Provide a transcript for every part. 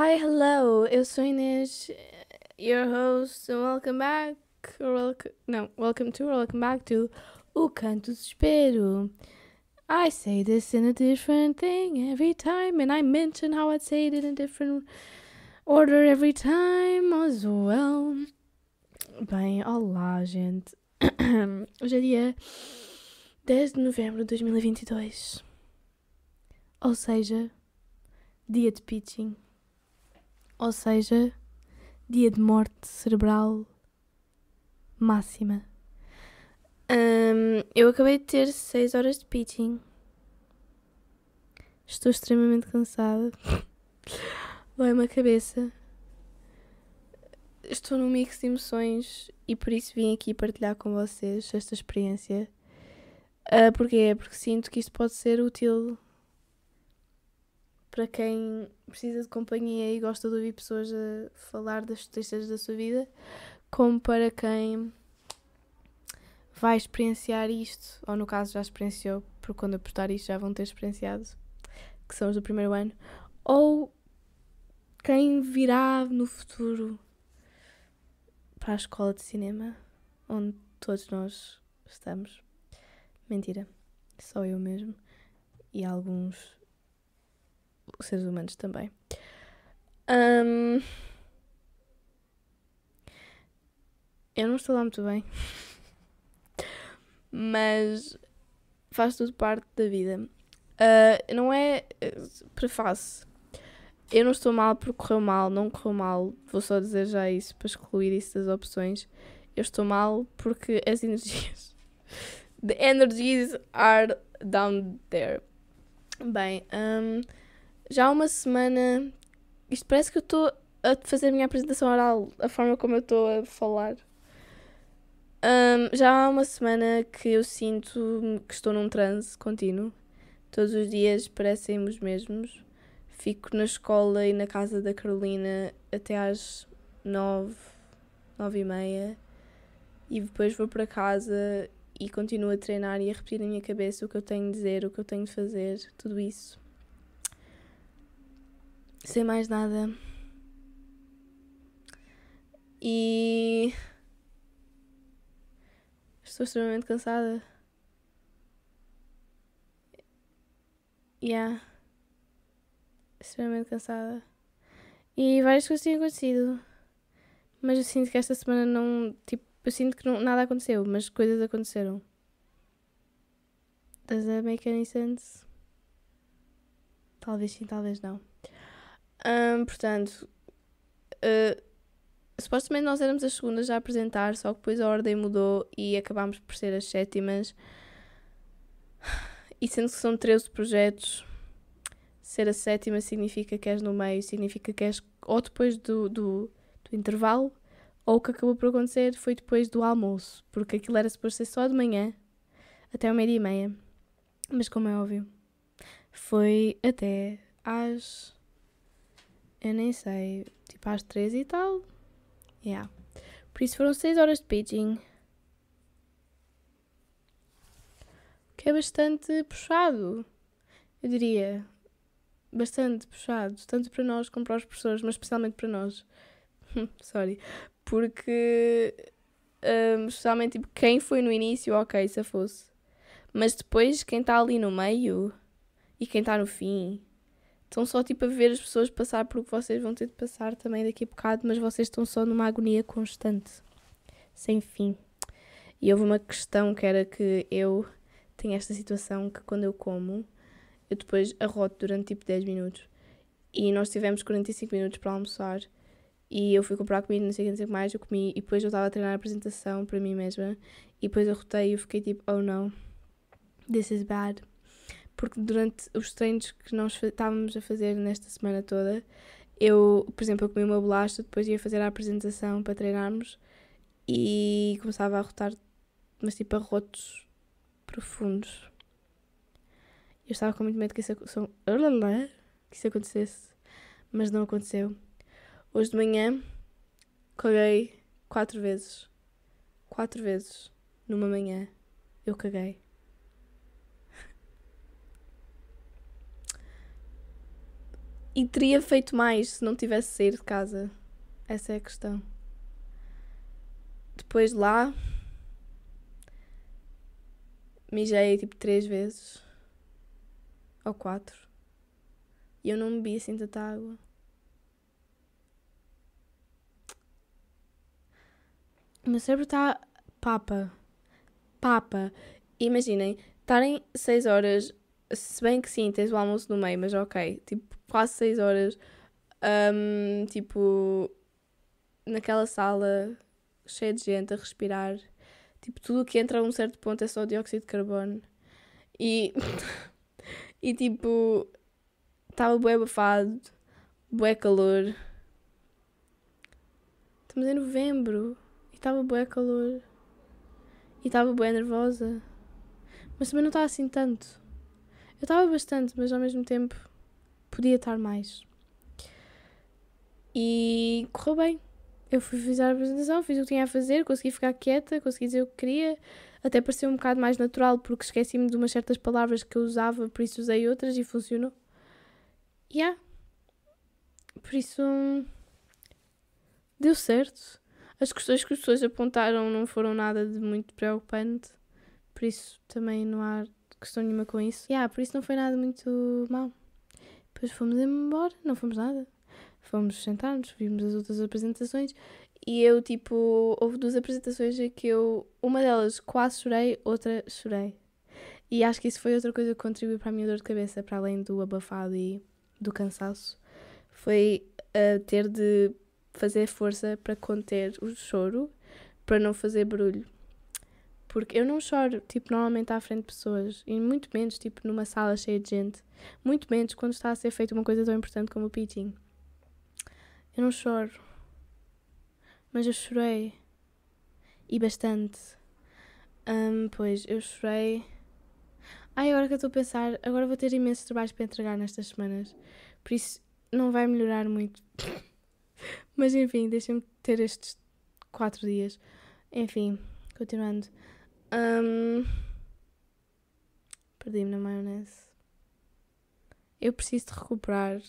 Hi, hello, eu sou Inês, your host, and welcome back, or welcome, não, welcome to, or welcome back to O Canto do Desespero. I say this in a different thing every time, and I mention how I'd say it in a different order every time as well. Bem, olá, gente. Hoje é dia 10 de novembro de 2022, ou seja, dia de pitching ou seja, dia de morte cerebral máxima. Um, eu acabei de ter 6 horas de pitching. Estou extremamente cansada. Dói-me a cabeça. Estou num mix de emoções e por isso vim aqui partilhar com vocês esta experiência. Uh, ah, porque é? Porque sinto que isto pode ser útil para quem precisa de companhia e gosta de ouvir pessoas a falar das tristezas da sua vida, como para quem vai experienciar isto, ou no caso já experienciou, porque quando apostar isto já vão ter experienciado, que são os do primeiro ano, ou quem virá no futuro para a escola de cinema, onde todos nós estamos. Mentira, só eu mesmo e alguns os seres humanos também. Um, eu não estou lá muito bem, mas faz tudo parte da vida. Uh, não é eh, prefácio. Eu não estou mal porque correu mal, não correu mal. Vou só dizer já isso para excluir isso das opções. Eu estou mal porque as energias. The energies are down there. Bem, um, já há uma semana. Isto parece que eu estou a fazer a minha apresentação oral, a forma como eu estou a falar. Um, já há uma semana que eu sinto que estou num transe contínuo. Todos os dias parecem os mesmos. Fico na escola e na casa da Carolina até às nove, nove e meia. E depois vou para casa e continuo a treinar e a repetir na minha cabeça o que eu tenho de dizer, o que eu tenho de fazer, tudo isso sem mais nada. E estou extremamente cansada. Yeah. Extremamente cansada. E várias coisas têm acontecido. Mas eu sinto que esta semana não. Tipo, eu sinto que não, nada aconteceu, mas coisas aconteceram. Does that make any sense? Talvez sim, talvez não. Um, portanto, uh, supostamente nós éramos as segundas a apresentar, só que depois a ordem mudou e acabámos por ser as sétimas. E sendo que são 13 projetos, ser a sétima significa que és no meio, significa que és ou depois do, do, do intervalo, ou o que acabou por acontecer foi depois do almoço, porque aquilo era suposto ser só de manhã até o meio-dia e meia. Mas como é óbvio, foi até às eu nem sei, tipo às três e tal. Yeah. Por isso foram seis horas de pitching. Que é bastante puxado, eu diria. Bastante puxado, tanto para nós como para os professores, mas especialmente para nós. Sorry. Porque, um, especialmente, tipo, quem foi no início, ok, se fosse. Mas depois, quem está ali no meio e quem está no fim, Estão só tipo a ver as pessoas passar por o que vocês vão ter de passar também daqui a bocado, mas vocês estão só numa agonia constante, sem fim. E houve uma questão que era que eu tenho esta situação que quando eu como, eu depois arroto durante tipo 10 minutos. E nós tivemos 45 minutos para almoçar. E eu fui comprar comida, não sei o que, mais. Eu comi e depois eu estava a treinar a apresentação para mim mesma. E depois eu rotei e eu fiquei tipo, oh não, this is bad porque durante os treinos que nós estávamos a fazer nesta semana toda, eu, por exemplo, eu comi uma bolacha, depois ia fazer a apresentação para treinarmos e começava a rotar, mas tipo a rotos profundos. Eu estava com muito medo que isso, que isso acontecesse, mas não aconteceu. Hoje de manhã caguei quatro vezes. Quatro vezes numa manhã eu caguei. E teria feito mais se não tivesse saído de casa. Essa é a questão. Depois lá. Mijei tipo três vezes. Ou quatro. E eu não bebi assim tanta água. O meu cérebro está papa. Papa. Imaginem, estarem seis horas, se bem que sim, tens o almoço no meio, mas ok. Tipo, quase 6 horas, um, tipo, naquela sala cheia de gente a respirar. Tipo, tudo o que entra a um certo ponto é só dióxido de carbono. E, e tipo, estava bué abafado, bué calor. Estamos em novembro e estava bué calor. E estava bué nervosa. Mas também não estava assim tanto. Eu estava bastante, mas ao mesmo tempo podia estar mais. E correu bem. Eu fui fazer a apresentação, fiz o que tinha a fazer, consegui ficar quieta, consegui dizer o que queria. Até pareceu um bocado mais natural, porque esqueci-me de umas certas palavras que eu usava, por isso usei outras e funcionou. E yeah. Por isso. Deu certo. As questões que as pessoas apontaram não foram nada de muito preocupante, por isso também não há questão nenhuma com isso. Yeah, por isso não foi nada muito mal depois fomos embora, não fomos nada. Fomos sentar-nos, vimos as outras apresentações e eu, tipo, houve duas apresentações em que eu, uma delas quase chorei, outra chorei. E acho que isso foi outra coisa que contribuiu para a minha dor de cabeça, para além do abafado e do cansaço. Foi uh, ter de fazer força para conter o choro, para não fazer barulho. Porque eu não choro, tipo, normalmente à frente de pessoas. E muito menos, tipo, numa sala cheia de gente. Muito menos quando está a ser feita uma coisa tão importante como o pitching. Eu não choro. Mas eu chorei. E bastante. Um, pois, eu chorei. Ai, agora que eu estou a pensar, agora vou ter imensos trabalhos para entregar nestas semanas. Por isso, não vai melhorar muito. Mas enfim, deixem-me ter estes quatro dias. Enfim, continuando. Um, Perdi-me na maionese. Eu preciso de recuperar.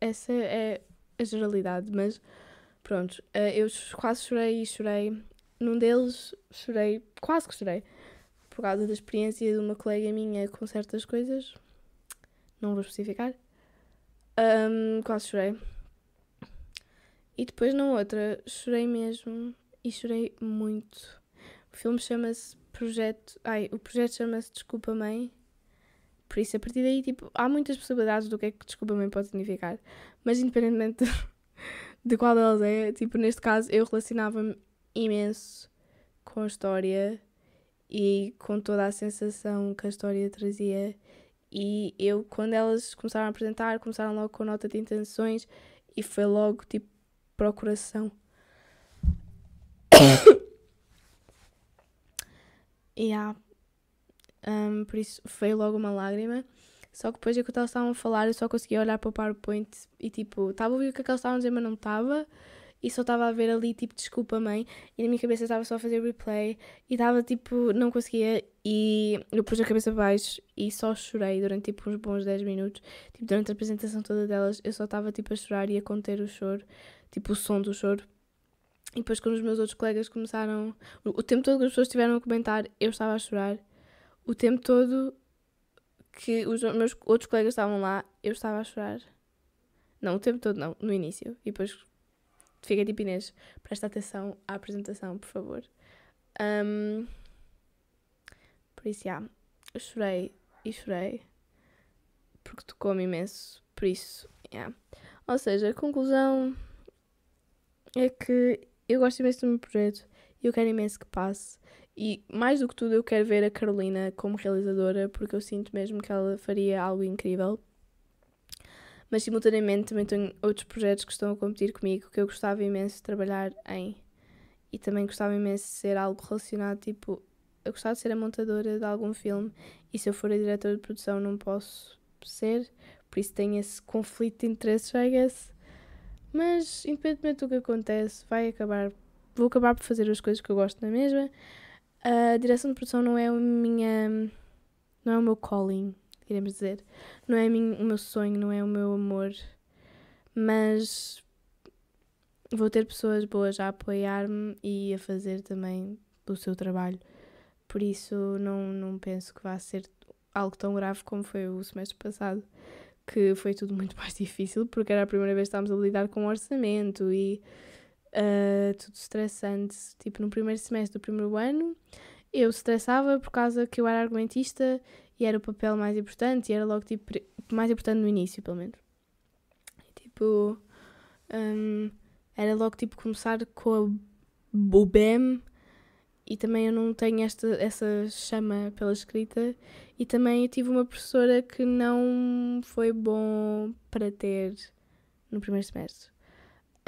Essa é a generalidade, mas pronto. Ah, eu quase chorei e chorei. Num deles chorei, quase que chorei, por causa da experiência de uma colega minha com certas coisas. Não vou especificar. Um, quase chorei. E depois na outra chorei mesmo e chorei muito. O filme chama-se Projeto. Ai, o projeto chama-se Desculpa Mãe. Por isso, a partir daí, tipo, há muitas possibilidades do que é que Desculpa Mãe pode significar. Mas, independentemente de, qual delas é, tipo, neste caso, eu relacionava-me imenso com a história e com toda a sensação que a história trazia. E eu, quando elas começaram a apresentar, começaram logo com nota de intenções e foi logo, tipo, coração Yeah. Um, por isso foi logo uma lágrima. Só que depois do que elas estavam a falar, eu só conseguia olhar para o PowerPoint e tipo, estava a ouvir o que, é que elas estavam a dizer, mas não estava. E só estava a ver ali, tipo, desculpa, mãe. E na minha cabeça estava só a fazer replay e estava tipo, não conseguia. E eu pus a cabeça baixo e só chorei durante tipo uns bons 10 minutos. Tipo, durante a apresentação toda delas, eu só estava tipo a chorar e a conter o choro, tipo, o som do choro e depois, quando os meus outros colegas começaram. O tempo todo que as pessoas estiveram a comentar, eu estava a chorar. O tempo todo que os meus outros colegas estavam lá, eu estava a chorar. Não, o tempo todo não, no início. E depois fica tipo Inês, presta atenção à apresentação, por favor. Um, por isso, já, eu chorei e chorei porque tocou-me imenso. Por isso, yeah. Ou seja, a conclusão é que eu gosto imenso do meu projeto e eu quero imenso que passe. E mais do que tudo, eu quero ver a Carolina como realizadora, porque eu sinto mesmo que ela faria algo incrível. Mas simultaneamente também tenho outros projetos que estão a competir comigo que eu gostava imenso de trabalhar em. E também gostava imenso de ser algo relacionado, tipo, eu gostava de ser a montadora de algum filme e se eu for a diretora de produção não posso ser, por isso tenho esse conflito de interesses, I guess. Mas, independentemente do que acontece, vai acabar, vou acabar por fazer as coisas que eu gosto na mesma. A direção de produção não é a minha. não é o meu calling, queremos dizer. Não é o meu sonho, não é o meu amor. Mas vou ter pessoas boas a apoiar-me e a fazer também o seu trabalho. Por isso, não, não penso que vá ser algo tão grave como foi o semestre passado que foi tudo muito mais difícil, porque era a primeira vez que estávamos a lidar com o orçamento e uh, tudo estressante. Tipo, no primeiro semestre do primeiro ano, eu estressava por causa que eu era argumentista e era o papel mais importante, e era logo tipo, mais importante no início, pelo menos. E, tipo, um, era logo tipo começar com a, o e também eu não tenho esta, essa chama pela escrita e também eu tive uma professora que não foi bom para ter no primeiro semestre.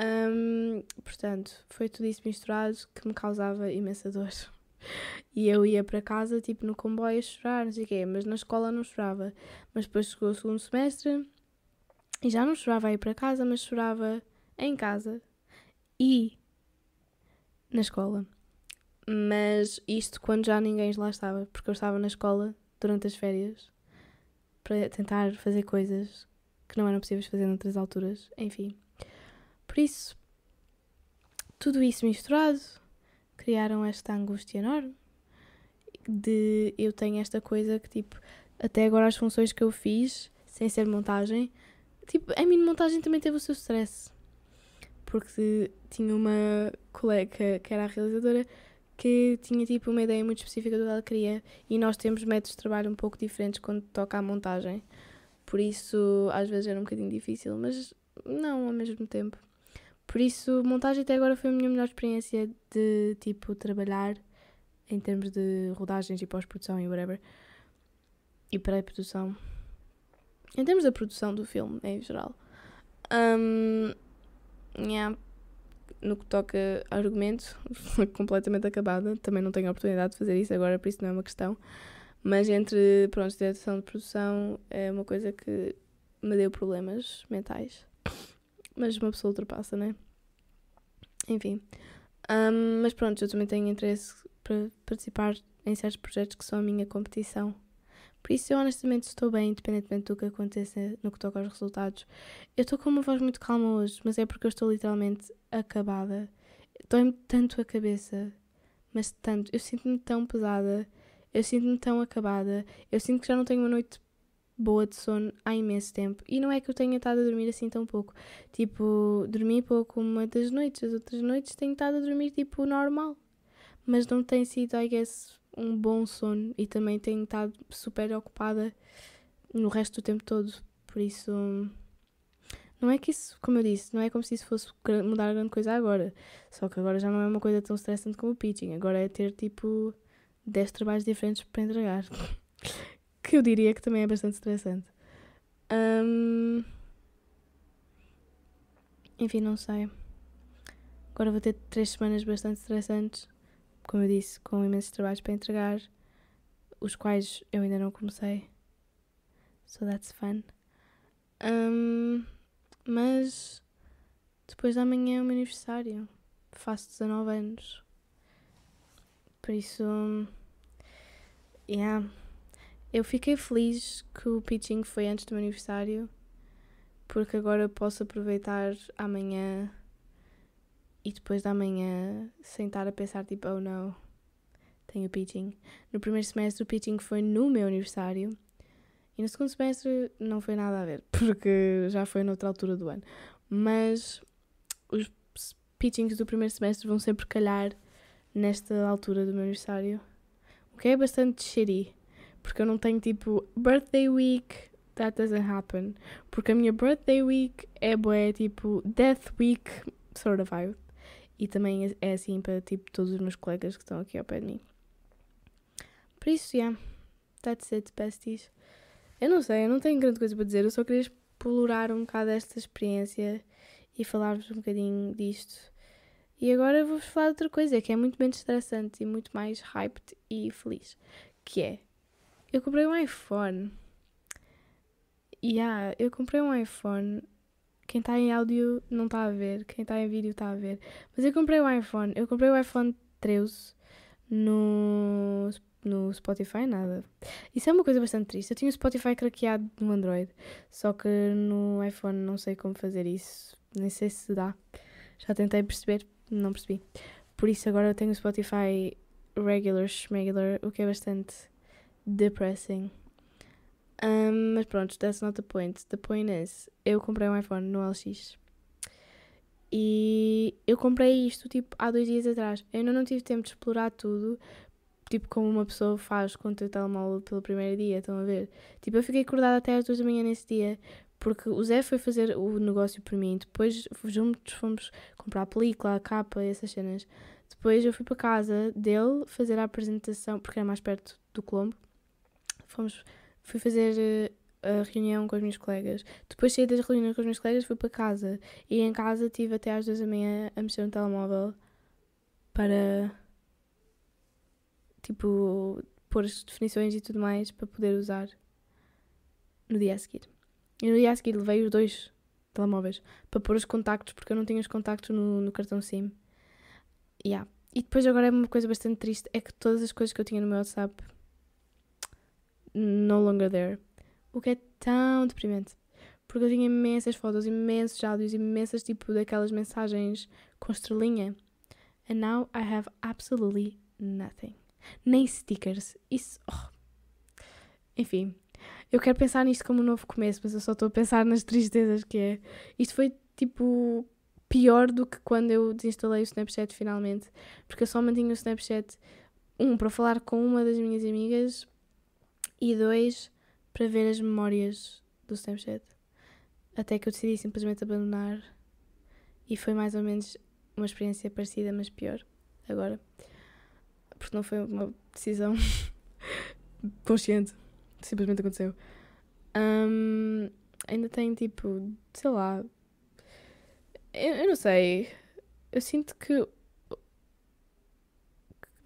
Um, portanto, foi tudo isso misturado que me causava imensa dor. E eu ia para casa, tipo, no comboio a chorar, não sei o quê, mas na escola não chorava. Mas depois chegou o segundo semestre e já não chorava a ir para casa, mas chorava em casa e na escola. Mas isto quando já ninguém lá estava, porque eu estava na escola durante as férias para tentar fazer coisas que não eram possíveis fazer noutras alturas, enfim. Por isso, tudo isso misturado, criaram esta angústia enorme de eu tenho esta coisa que, tipo, até agora as funções que eu fiz, sem ser montagem, tipo, a minha montagem também teve o seu stress. Porque tinha uma colega que era a realizadora que tinha tipo uma ideia muito específica do que ela queria e nós temos métodos de trabalho um pouco diferentes quando toca à montagem. Por isso, às vezes era um bocadinho difícil, mas não ao mesmo tempo. Por isso, montagem até agora foi a minha melhor experiência de tipo trabalhar em termos de rodagens e pós-produção e whatever. E pré-produção. Em termos da produção do filme, em geral. Um, yeah no que toca a argumento, completamente acabada. Também não tenho a oportunidade de fazer isso agora, por isso não é uma questão. Mas entre, pronto, direção de produção é uma coisa que me deu problemas mentais. Mas uma pessoa ultrapassa, né? Enfim. Um, mas pronto, eu também tenho interesse para participar em certos projetos que são a minha competição. Por isso, eu honestamente estou bem, independentemente do que aconteça no que toca aos resultados. Eu estou com uma voz muito calma hoje, mas é porque eu estou literalmente acabada. Dói-me tanto a cabeça, mas tanto. Eu sinto-me tão pesada, eu sinto-me tão acabada, eu sinto que já não tenho uma noite boa de sono há imenso tempo. E não é que eu tenha estado a dormir assim tão pouco. Tipo, dormi pouco uma das noites, as outras noites tenho estado a dormir tipo normal. Mas não tem sido, I guess, um bom sono e também tenho estado super ocupada no resto do tempo todo. Por isso. Não é que isso, como eu disse, não é como se isso fosse mudar grande coisa agora. Só que agora já não é uma coisa tão stressante como o pitching. Agora é ter tipo 10 trabalhos diferentes para entregar. que eu diria que também é bastante stressante Um... Enfim, não sei. Agora vou ter três semanas bastante stressantes como eu disse, com imensos trabalhos para entregar, os quais eu ainda não comecei. So that's fun. Um... Mas depois da manhã é o meu aniversário. Faço 19 anos. Por isso. Yeah. Eu fiquei feliz que o pitching foi antes do meu aniversário, porque agora posso aproveitar amanhã e depois da manhã sentar a pensar tipo, oh não, tenho pitching. No primeiro semestre o pitching foi no meu aniversário e no segundo semestre não foi nada a ver, porque já foi noutra altura do ano. Mas os pitchings do primeiro semestre vão sempre calhar nesta altura do meu aniversário. O que é bastante shitty, porque eu não tenho tipo birthday week, that doesn't happen. Porque a minha birthday week é boé, tipo death week, sort of vibe. E também é, é assim para tipo todos os meus colegas que estão aqui ao pé de mim. Por isso, yeah, that's it, besties. Eu não sei, eu não tenho grande coisa para dizer, eu só queria explorar um bocado esta experiência e falar-vos um bocadinho disto. E agora vou-vos falar de outra coisa que é muito menos estressante e muito mais hyped e feliz, que é eu comprei um iPhone. Yeah, eu comprei um iPhone. Quem está em áudio não está a ver, quem está em vídeo está a ver. Mas eu comprei um iPhone. Eu comprei o um iPhone 13 no no Spotify, nada. Isso é uma coisa bastante triste. Eu tinha o Spotify craqueado no Android, só que no iPhone não sei como fazer isso. Nem sei se dá. Já tentei perceber, não percebi. Por isso agora eu tenho o Spotify regular, schmegular, o que é bastante depressing. Um, mas pronto, that's not the point. The point is, eu comprei um iPhone no LX. E eu comprei isto tipo há dois dias atrás. Eu ainda não tive tempo de explorar tudo Tipo, como uma pessoa faz quando o o telemóvel pelo primeiro dia, estão a ver? Tipo, eu fiquei acordada até às duas da manhã nesse dia, porque o Zé foi fazer o negócio por mim. Depois juntos fomos comprar a película, a capa, essas cenas. Depois eu fui para casa dele fazer a apresentação, porque era mais perto do Colombo. Fomos, fui fazer eh, a reunião com os meus colegas. Depois saí das reuniões com os meus colegas, fui para casa. E em casa tive até às duas da manhã a mexer no telemóvel para tipo, pôr as definições e tudo mais para poder usar no dia a seguir. E no dia a seguir levei os dois telemóveis para pôr os contactos, porque eu não tinha os contactos no, no cartão SIM. Yeah. E depois agora é uma coisa bastante triste, é que todas as coisas que eu tinha no meu WhatsApp no longer there. O que é tão deprimente. Porque eu tinha imensas fotos, imensos áudios, imensas tipo daquelas mensagens com estrelinha. And now I have absolutely nothing. Nem stickers. Isso. Oh. Enfim, eu quero pensar nisto como um novo começo, mas eu só estou a pensar nas tristezas que é. Isto foi tipo pior do que quando eu desinstalei o Snapchat finalmente, porque eu só mantinha o Snapchat, um, para falar com uma das minhas amigas e dois, para ver as memórias do Snapchat. Até que eu decidi simplesmente abandonar e foi mais ou menos uma experiência parecida, mas pior. Agora porque não foi uma decisão consciente, simplesmente aconteceu. Um, ainda tem tipo, sei lá, eu, eu, não sei, eu sinto que.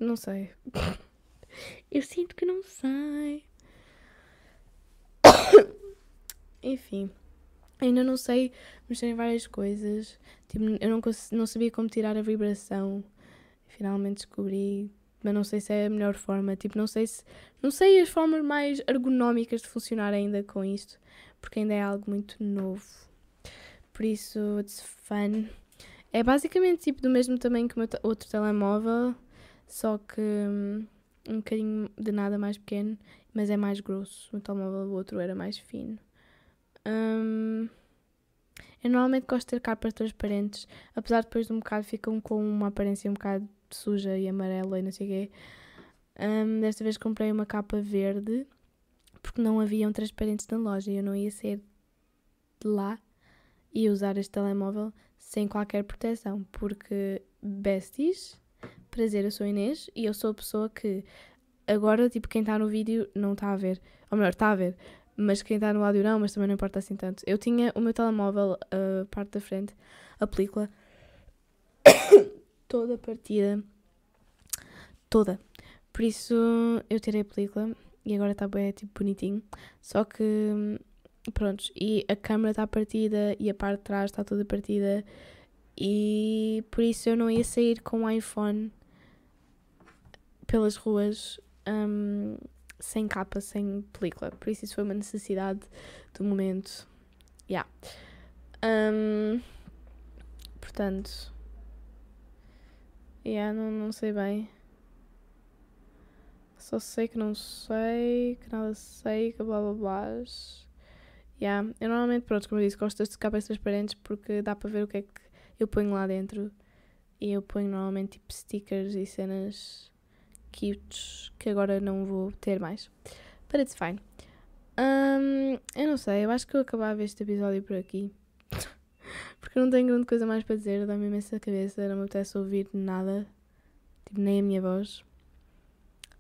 Não sei. Eu sinto que não sei. Enfim, ainda não sei mexer em várias coisas. Tipo, eu não, não sabia como tirar a vibração. Finalmente descobri mas não sei se é a melhor forma. Tipo, não sei se. Não sei as formas mais ergonómicas de funcionar ainda com isto, porque ainda é algo muito novo. Por isso, it's fun. É basicamente tipo do mesmo tamanho que o meu outro telemóvel, só que hum, um, bocadinho de nada mais pequeno, mas é mais grosso. O telemóvel do outro era mais fino. Um, eu normalmente gosto de ter capas transparentes, apesar de depois de um bocado ficam com uma aparência um bocado suja e amarela e não sei o quê. Um, desta vez comprei uma capa verde porque não haviam transparentes na loja e eu não ia ser de lá e usar este telemóvel sem qualquer proteção, porque besties, prazer, eu sou Inês e eu sou a pessoa que agora, tipo, quem está no vídeo não está a ver, ou melhor, está a ver, mas quem está no áudio não, mas também não importa assim tanto. Eu tinha o meu telemóvel, a ah, parte da frente, a película, toda a partida. Toda. Por isso eu tirei a película e agora está bem, tipo, bonitinho. Só que, pronto, e a câmera está partida e a parte de trás está toda partida. E por isso eu não ia sair com o iPhone pelas ruas um, sem capa, sem película. Por isso isso foi uma necessidade do momento. Yeah. Um, portanto, Yeah, não, não sei bem. Só sei que não sei, que nada sei, que blá blá blá. Yeah. Eu normalmente, pronto, como eu disse, gosto de capas transparentes porque dá para ver o que é que eu ponho lá dentro. E eu ponho normalmente tipo stickers e cenas cutes que agora não vou ter mais. But it's fine. Um, eu não sei, eu acho que eu acabava este episódio por aqui. Porque não tenho grande coisa mais para dizer, dá-me imensa cabeça, não me apetece ouvir nada, tipo, nem a minha voz.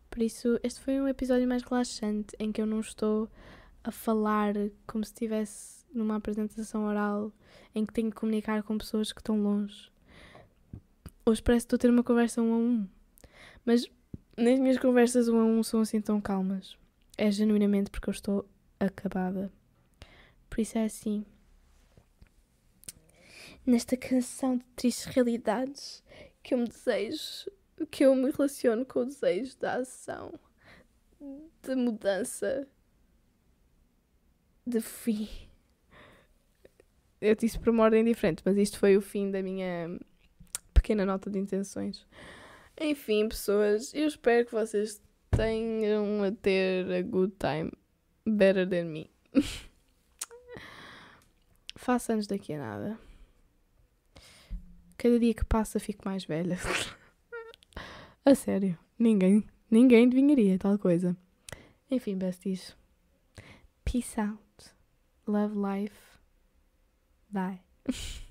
Por isso, este foi um episódio mais relaxante em que eu não estou a falar como se estivesse numa apresentação oral em que tenho que comunicar com pessoas que estão longe. Hoje parece que estou a ter uma conversa um a um. Mas as minhas conversas um a um são assim tão calmas. É genuinamente porque eu estou acabada. Por isso é assim nesta canção de tristes realidades que eu me desejo, que eu me relaciono com o desejo da ação, de mudança, de fim. Eu disse por uma ordem diferente, mas isto foi o fim da minha pequena nota de intenções. Enfim, pessoas, eu espero que vocês tenham a ter a good time better than me. Faça anos daqui a nada. Cada dia que passa fico mais velha. a sério, ninguém, ninguém adivinharia tal coisa. Enfim, besties. Peace out. Love life. Bye.